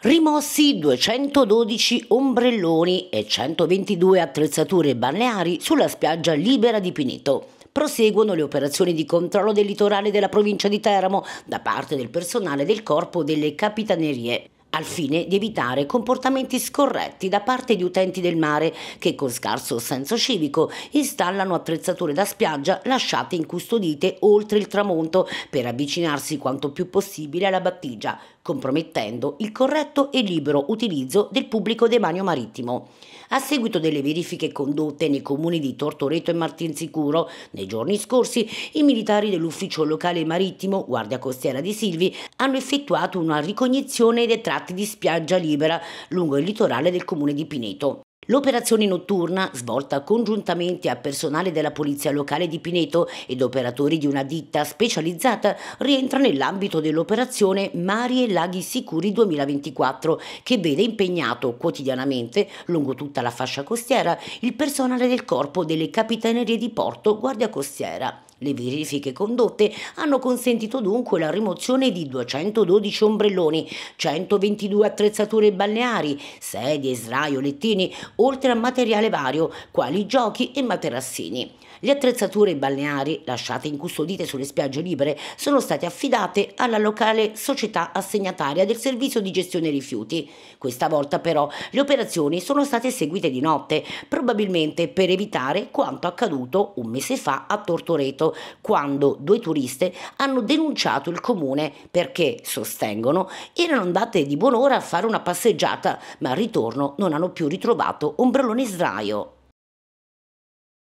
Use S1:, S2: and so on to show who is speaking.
S1: Rimossi 212 ombrelloni e 122 attrezzature balneari sulla spiaggia libera di Pineto. Proseguono le operazioni di controllo del litorale della provincia di Teramo da parte del personale del corpo delle capitanerie al fine di evitare comportamenti scorretti da parte di utenti del mare che con scarso senso civico installano attrezzature da spiaggia lasciate incustodite oltre il tramonto per avvicinarsi quanto più possibile alla battigia, compromettendo il corretto e libero utilizzo del pubblico demanio marittimo. A seguito delle verifiche condotte nei comuni di Tortoreto e Martinsicuro, nei giorni scorsi i militari dell'ufficio locale marittimo Guardia Costiera di Silvi hanno effettuato una ricognizione dei tratti tratti di spiaggia libera lungo il litorale del comune di Pineto. L'operazione notturna, svolta congiuntamente a personale della Polizia Locale di Pineto ed operatori di una ditta specializzata, rientra nell'ambito dell'operazione Mari e Laghi Sicuri 2024, che vede impegnato quotidianamente, lungo tutta la fascia costiera, il personale del Corpo delle Capitanerie di Porto Guardia Costiera. Le verifiche condotte hanno consentito dunque la rimozione di 212 ombrelloni, 122 attrezzature balneari, sedie, sdraio, lettini, oltre a materiale vario, quali giochi e materassini. Le attrezzature balneari, lasciate incustodite sulle spiagge libere, sono state affidate alla locale società assegnataria del servizio di gestione rifiuti. Questa volta però le operazioni sono state eseguite di notte, probabilmente per evitare quanto accaduto un mese fa a Tortoreto, quando due turiste hanno denunciato il comune perché, sostengono, erano andate di buon'ora a fare una passeggiata, ma al ritorno non hanno più ritrovato diventato ombrellone sdraio